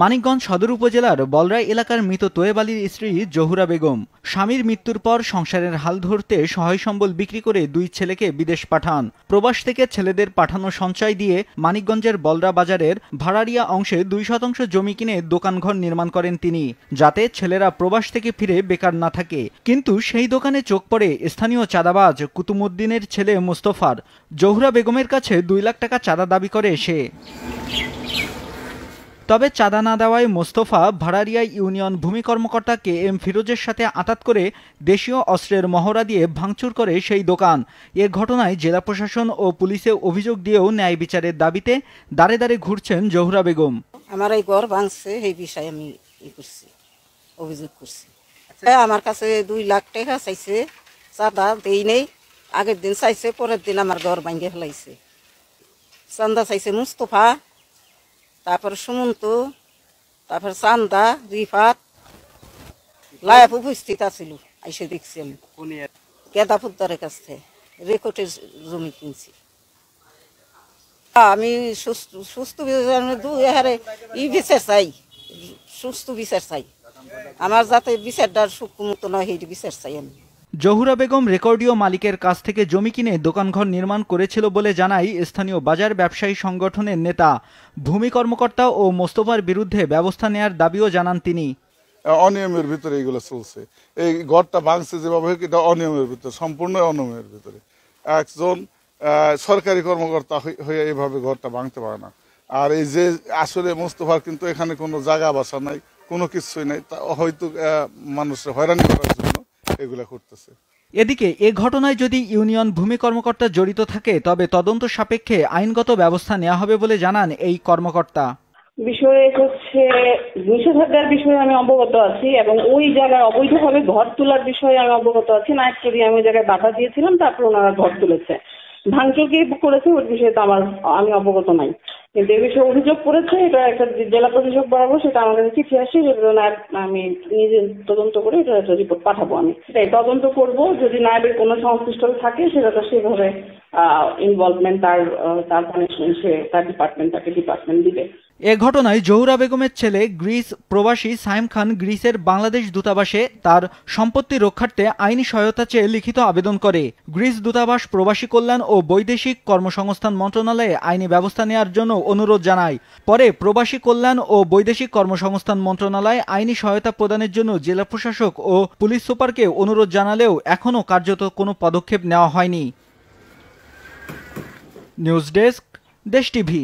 মানিকগঞ্জ সদর উপজেলার বলরাই এলাকার মৃত তোয়েব আলীর স্ত্রী জহুরা বেগম স্বামীর মৃত্যুর পর সংসারের হাল ধরতে সহায় সম্বল বিক্রি করে দুই ছেলেকে বিদেশ পাঠান প্রবাস থেকে ছেলেদের পাঠানো সঞ্চয় দিয়ে মানিকগঞ্জের বলরা বাজারের ভাড়ারিয়া অংশে দুই শতাংশ জমি কিনে দোকানঘর নির্মাণ করেন তিনি যাতে ছেলেরা প্রবাস থেকে ফিরে বেকার না থাকে কিন্তু সেই দোকানে চোখ পড়ে স্থানীয় চাঁদাবাজ কুতুমুদ্দিনের ছেলে মোস্তফার জহুরা বেগমের কাছে দুই লাখ টাকা চাঁদা দাবি করে সে তবে চাঁদা না দেওয়ায় মোস্তফা ভাড়ারিয়া ইউনিয়ন ভূমি কর্মকর্তাকে এম ফিরোজের সাথে আতাত করে দেশীয় অস্ত্রের মহড়া দিয়ে ভাঙচুর করে সেই দোকান এ ঘটনায় জেলা প্রশাসন ও পুলিশে অভিযোগ দিয়েও ন্যায় বিচারের দাবিতে দাঁড়ে দাঁড়ে ঘুরছেন জহুরা বেগম আমার এই ঘর ভাঙছে এই বিষয়ে আমি করছি অভিযোগ করছি আচ্ছা। আমার কাছে দুই লাখ টাকা চাইছে চাঁদা দেই নেই আগের দিন চাইছে পরের দিন আমার ঘর ভাঙিয়ে ফেলাইছে চান্দা চাইছে মুস্তফা তারপর সুমন্ত তারপর চান্দা রিফাত লায়াপ উপস্থিত আছিল এসে দেখছি আমি গেদাপুদ্দারের কাছ থেকে রেকর্ডের জমি কিনছি আমি সুস্থ সুস্থ দু ই বিচার চাই সুস্থ বিচার চাই আমার যাতে বিচারটা সুখ মতো নয় সেই বিচার চাই আমি জহুরা বেগম রেকর্ডীয় মালিকের কাছ থেকে জমি কিনে দোকানঘর নির্মাণ করেছিল বলে জানাই স্থানীয় বাজার ব্যবসায়ী সংগঠনের নেতা ভূমি কর্মকর্তা ও মোস্তফার বিরুদ্ধে ব্যবস্থা নেয়ার দাবিও জানান তিনি অনিয়মের ভিতরে এইগুলো চলছে এই ঘরটা ভাঙছে যেভাবে এটা অনিয়মের ভিতরে সম্পূর্ণ অনিয়মের ভিতরে একজন সরকারি কর্মকর্তা হয়ে এভাবে ঘরটা ভাঙতে পারে না আর এই যে আসলে মোস্তফার কিন্তু এখানে কোনো জায়গা বাসা নাই কোনো কিছুই নাই তা হয়তো মানুষের হয়রানি করার জন্য এগুলো করতেছে এদিকে এ ঘটনায় যদি ইউনিয়ন ভূমি কর্মকর্তা জড়িত থাকে তবে তদন্ত সাপেক্ষে আইনগত ব্যবস্থা নেওয়া হবে বলে জানান এই কর্মকর্তা বিষয়ে হচ্ছে নিষেধাজ্ঞার বিষয়ে আমি অবগত আছি এবং ওই জায়গায় অবৈধভাবে ঘর তোলার বিষয়ে আমি অবগত আছি না একচুয়ালি আমি ওই জায়গায় বাধা দিয়েছিলাম তারপর ওনারা ঘর তুলেছে ভাঙচুর কি করেছে ওর বিষয়ে তো আমার আমি অবগত নাই কিন্তু এ বিষয়ে অভিযোগ করেছে এটা একটা জেলা প্রশাসক বরাবর সেটা আমার কাছে চিঠি আসে সেজন্য আমি নিজে তদন্ত করে এটা একটা রিপোর্ট পাঠাবো আমি সেটাই তদন্ত করবো যদি নায়েবের কোনো সংশ্লিষ্ট থাকে সেটা তো সেভাবে ইনভলভমেন্ট তার তার পানিশমেন্ট সে তার ডিপার্টমেন্ট তাকে ডিপার্টমেন্ট দিবে এ ঘটনায় জহুরা বেগমের ছেলে গ্রিস প্রবাসী সাইম খান গ্রিসের বাংলাদেশ দূতাবাসে তার সম্পত্তি রক্ষার্থে আইনি সহায়তা চেয়ে লিখিত আবেদন করে গ্রিস দূতাবাস প্রবাসী কল্যাণ ও বৈদেশিক কর্মসংস্থান মন্ত্রণালয়ে আইনি ব্যবস্থা নেওয়ার জন্য অনুরোধ জানায় পরে প্রবাসী কল্যাণ ও বৈদেশিক কর্মসংস্থান মন্ত্রণালয় আইনি সহায়তা প্রদানের জন্য জেলা প্রশাসক ও পুলিশ সুপারকে অনুরোধ জানালেও এখনও কার্যত কোনো পদক্ষেপ নেওয়া হয়নি নিউজ ডেস্ক দেশ টিভি